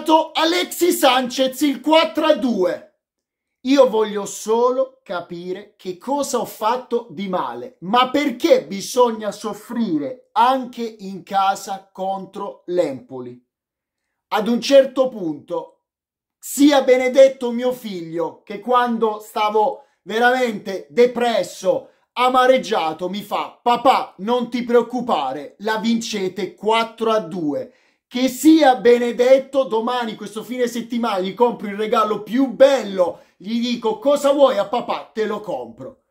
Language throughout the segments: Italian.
votato Alexi Sanchez il 4 a 2. Io voglio solo capire che cosa ho fatto di male, ma perché bisogna soffrire anche in casa contro l'Empoli. Ad un certo punto, sia benedetto mio figlio che quando stavo veramente depresso, amareggiato, mi fa papà non ti preoccupare, la vincete 4 a 2 che sia benedetto domani, questo fine settimana, gli compro il regalo più bello, gli dico cosa vuoi a papà, te lo compro.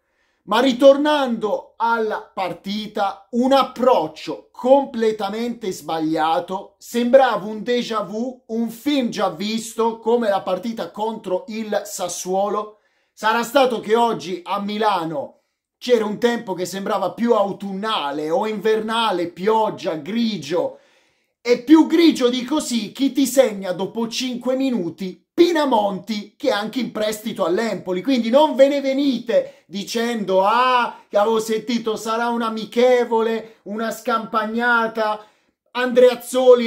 Ma ritornando alla partita, un approccio completamente sbagliato, sembrava un déjà vu, un film già visto come la partita contro il Sassuolo. Sarà stato che oggi a Milano c'era un tempo che sembrava più autunnale o invernale, pioggia, grigio, e più grigio di così chi ti segna dopo 5 minuti Pinamonti che è anche in prestito all'Empoli. Quindi non ve ne venite dicendo ah, che avevo sentito sarà un'amichevole, una scampagnata, Andrea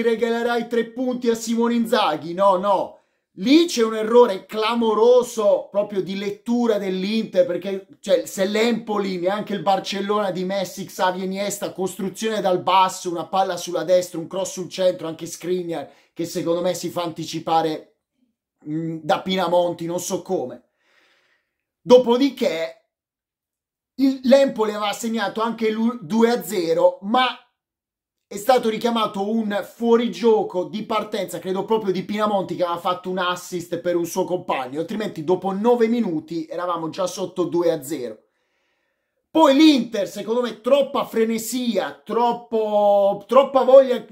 regalerà i tre punti a Simone Inzaghi. No, no, Lì c'è un errore clamoroso proprio di lettura dell'Inter, perché cioè, se l'Empoli, neanche il Barcellona di Messi, Xavi Niesta, costruzione dal basso, una palla sulla destra, un cross sul centro, anche Skriniar, che secondo me si fa anticipare mh, mm, da Pinamonti, non so come. Dopodiché il, l'Empoli aveva segnato anche l'1-2-0, ma è stato richiamato un fuorigioco di partenza, credo proprio di Pinamonti che aveva fatto un assist per un suo compagno, altrimenti dopo 9 minuti eravamo già sotto 2 0. Poi l'Inter, secondo me, troppa frenesia, troppo, troppa voglia.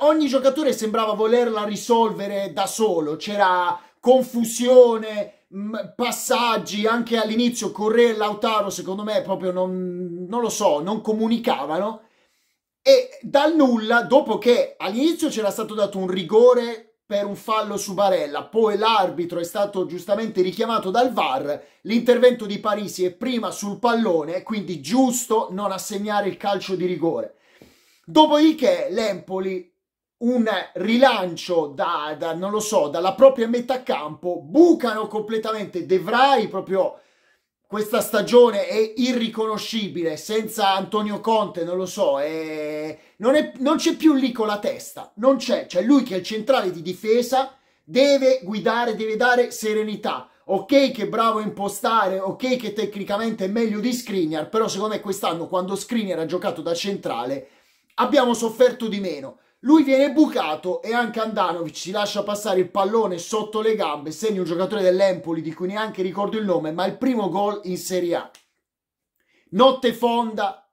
Ogni giocatore sembrava volerla risolvere da solo. C'era confusione, passaggi anche all'inizio. Correa e Lautaro, secondo me, proprio non, non lo so, non comunicavano e dal nulla, dopo che all'inizio c'era stato dato un rigore per un fallo su Barella, poi l'arbitro è stato giustamente richiamato dal VAR, l'intervento di Parisi è prima sul pallone, quindi giusto non assegnare il calcio di rigore. Dopodiché l'Empoli un rilancio da, da, non lo so, dalla propria metà campo, bucano completamente De Vrij proprio questa stagione è irriconoscibile, senza Antonio Conte, non lo so, è... Non, è... non, c'è più lì con la testa, non c'è, cioè lui che è il centrale di difesa deve guidare, deve dare serenità. Ok che bravo a impostare, ok che tecnicamente è meglio di Skriniar, però secondo me quest'anno quando Skriniar ha giocato da centrale abbiamo sofferto di meno. Lui viene bucato e anche Andanovic si lascia passare il pallone sotto le gambe, segna un giocatore dell'Empoli di cui neanche ricordo il nome, ma il primo gol in Serie A. Notte fonda,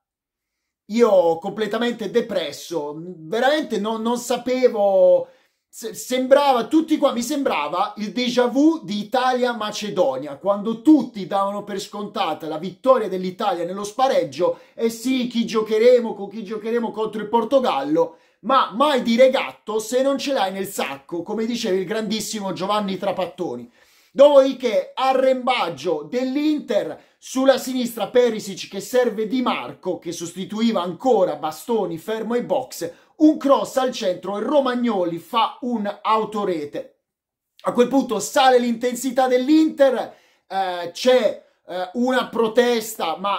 io completamente depresso, veramente non, non sapevo, se, sembrava, tutti qua, mi sembrava il déjà vu di Italia-Macedonia, quando tutti davano per scontata la vittoria dell'Italia nello spareggio e eh sì, chi giocheremo, con chi giocheremo contro il Portogallo, ma mai dire gatto se non ce l'hai nel sacco, come diceva il grandissimo Giovanni Trapattoni. Dopodiché arrembaggio dell'Inter sulla sinistra Perisic che serve Di Marco che sostituiva ancora Bastoni fermo e box, un cross al centro e Romagnoli fa un autorete. A quel punto sale l'intensità dell'Inter, eh, c'è eh, una protesta, ma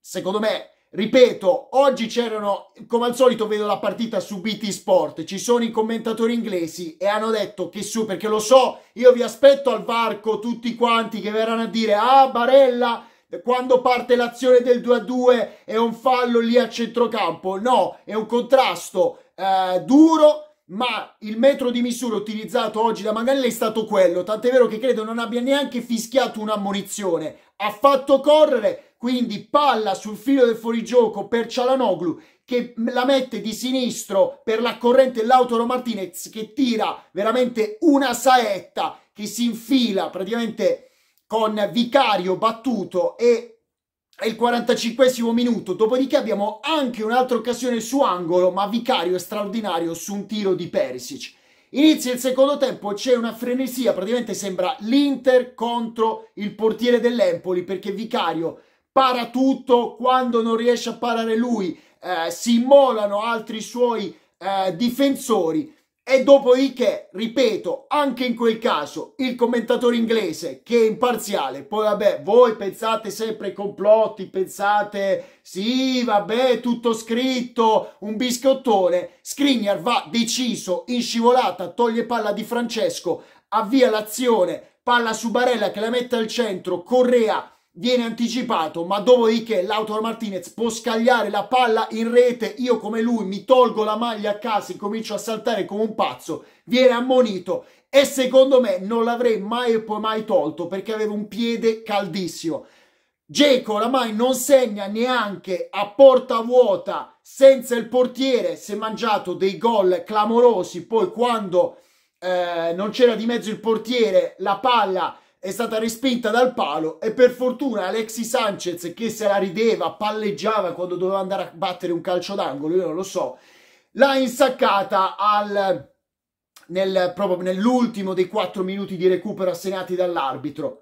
secondo me Ripeto, oggi c'erano, come al solito vedo la partita su BT Sport, ci sono i commentatori inglesi e hanno detto che su, perché lo so, io vi aspetto al varco tutti quanti che verranno a dire ah Barella quando parte l'azione del 2-2 è un fallo lì a centrocampo, no, è un contrasto eh, duro ma il metro di misura utilizzato oggi da Manganelli è stato quello, tant'è vero che credo non abbia neanche fischiato un'ammonizione, ha fatto correre, quindi palla sul filo del fuorigioco per Cialanoglu che la mette di sinistro per la corrente Lautaro Martinez che tira veramente una saetta che si infila praticamente con Vicario battuto e è il 45 minuto, dopodiché abbiamo anche un'altra occasione su angolo, ma Vicario è straordinario su un tiro di Perisic. Inizia il secondo tempo, c'è una frenesia, praticamente sembra l'Inter contro il portiere dell'Empoli, perché Vicario para tutto quando non riesce a parare lui, eh, si immolano altri suoi eh, difensori e dopodiché, ripeto, anche in quel caso il commentatore inglese che è imparziale, poi vabbè, voi pensate sempre ai complotti, pensate sì, vabbè, tutto scritto, un biscottone, Skriniar va deciso, in scivolata, toglie palla di Francesco, avvia l'azione, palla su Barella che la mette al centro, Correa viene anticipato, ma dopodiché l'Autor Martinez può scagliare la palla in rete, io come lui mi tolgo la maglia a casa e comincio a saltare come un pazzo, viene ammonito e secondo me non l'avrei mai e poi mai tolto perché aveva un piede caldissimo. Geco oramai non segna neanche a porta vuota senza il portiere, si è mangiato dei gol clamorosi, poi quando eh, non c'era di mezzo il portiere la palla è stata respinta dal palo e per fortuna Alexi Sanchez che se la rideva, palleggiava quando doveva andare a battere un calcio d'angolo, io non lo so, l'ha insaccata al, nel, proprio nell'ultimo dei 4 minuti di recupero assegnati dall'arbitro.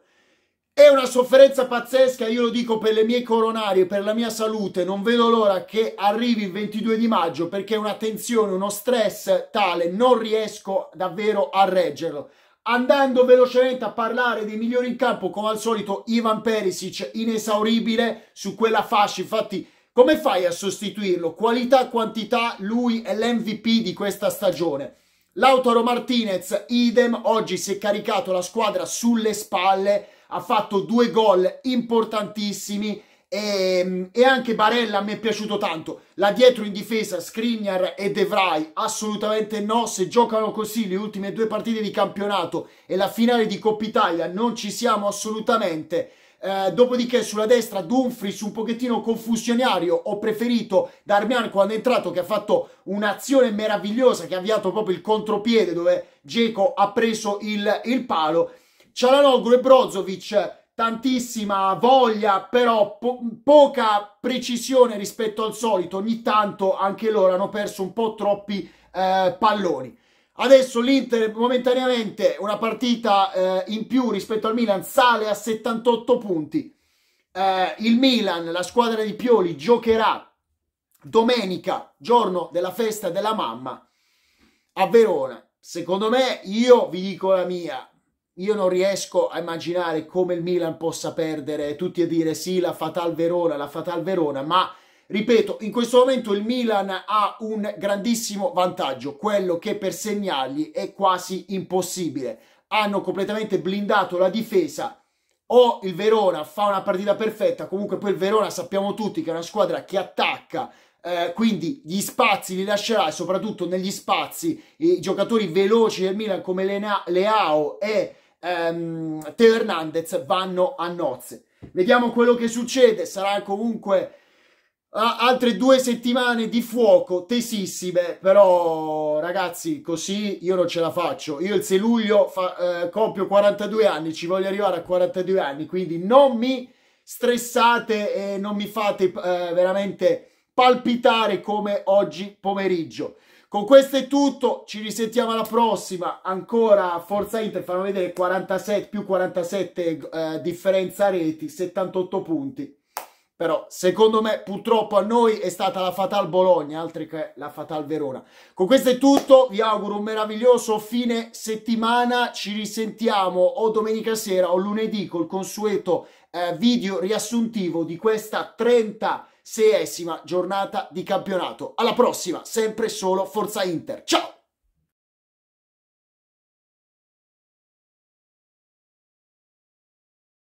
È una sofferenza pazzesca, io lo dico per le mie coronarie, per la mia salute, non vedo l'ora che arrivi il 22 di maggio perché è una tensione, uno stress tale, non riesco davvero a reggerlo andando velocemente a parlare dei migliori in campo, come al solito Ivan Perisic inesauribile su quella fascia, infatti come fai a sostituirlo? Qualità, quantità, lui è l'MVP di questa stagione. Lautaro Martinez, idem, oggi si è caricato la squadra sulle spalle, ha fatto due gol importantissimi e, ehm, e, anche Barella mi è piaciuto tanto. Là dietro in difesa Skriniar e De Vrij, assolutamente no. Se giocano così le ultime due partite di campionato e la finale di Coppa Italia non ci siamo assolutamente. Eh, dopodiché sulla destra Dumfries un pochettino confusionario, ho preferito Darmian quando è entrato che ha fatto un'azione meravigliosa che ha avviato proprio il contropiede dove Geco ha preso il, il palo. Cialanoglu e Brozovic tantissima voglia, però po poca precisione rispetto al solito. Ogni tanto anche loro hanno perso un po' troppi eh, palloni. Adesso l'Inter momentaneamente una partita eh, in più rispetto al Milan sale a 78 punti. Eh, il Milan, la squadra di Pioli, giocherà domenica, giorno della festa della mamma, a Verona. Secondo me, io vi dico la mia, io non riesco a immaginare come il Milan possa perdere tutti a dire sì, la Fatal Verona, la Fatal Verona, ma ripeto, in questo momento il Milan ha un grandissimo vantaggio, quello che per segnargli è quasi impossibile. Hanno completamente blindato la difesa. O il Verona fa una partita perfetta, comunque poi il Verona sappiamo tutti che è una squadra che attacca, eh, quindi gli spazi li lascerà, soprattutto negli spazi, i giocatori veloci del Milan come Leao e ehm, Teo Hernandez vanno a nozze. Vediamo quello che succede, sarà comunque altre due settimane di fuoco tesissime, però ragazzi così io non ce la faccio. Io il 6 luglio fa, eh, compio 42 anni, ci voglio arrivare a 42 anni, quindi non mi stressate e non mi fate eh, veramente palpitare come oggi pomeriggio. Con questo è tutto, ci risentiamo alla prossima. Ancora Forza Inter, fanno vedere 47 più 47 eh, differenza reti, 78 punti. Però secondo me purtroppo a noi è stata la Fatal Bologna, altri che la Fatal Verona. Con questo è tutto, vi auguro un meraviglioso fine settimana, ci risentiamo o domenica sera o lunedì col consueto eh, video riassuntivo di questa 30 seiesima giornata di campionato. Alla prossima, sempre solo Forza Inter. Ciao!